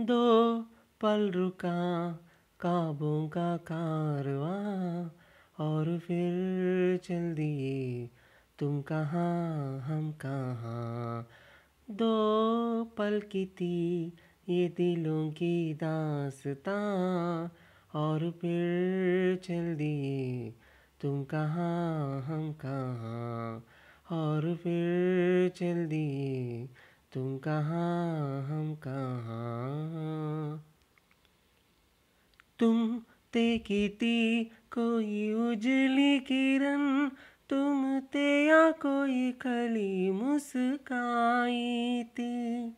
दो पल रुका काबों का कारवा और फिर चल दिए तुम कहाँ हम कहाँ दो पल की थी ये दिलों की दासता और फिर चल दिए तुम कहाँ हम कहाँ और फिर चल दिए तुम कहाँ हम कहाँ तुम ते कीती कोई उजली किरण तुम ते या कोई खली मुस्काई थी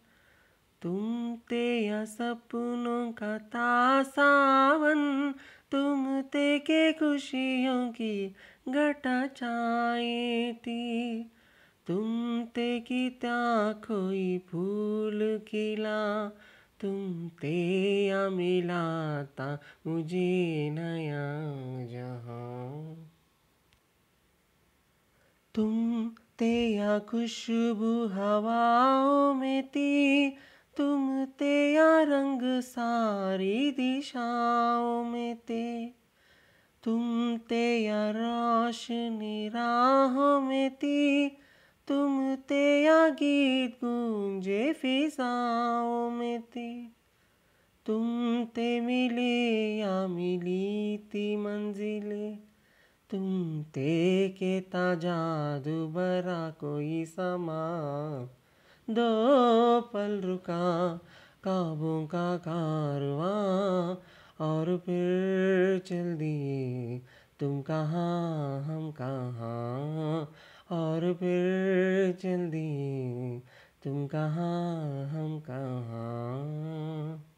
तुम ते या सपनों का था सावन तुम ते के खुशियों की घटा छाई थी तुम ते की त्या कोई फूल खिला तुम ते या मिलाता मुझे नया जहाँ तुम ते या खुशबू हवाओं में थी तुम ते या रंग सारी दिशाओं में ते तुम ते या रोशनी राहों में ती तुम ते या गीत गूंजे फिजाओं में ती तुम ते मिले या मिली ती मंजिले तुम ते के ता जादू बरा कोई समा दो पल रुका काबों का कारवा और फिर चल दिए तुम कहाँ हम कहाँ और फिर चल दिए तुम कहाँ हम कहाँ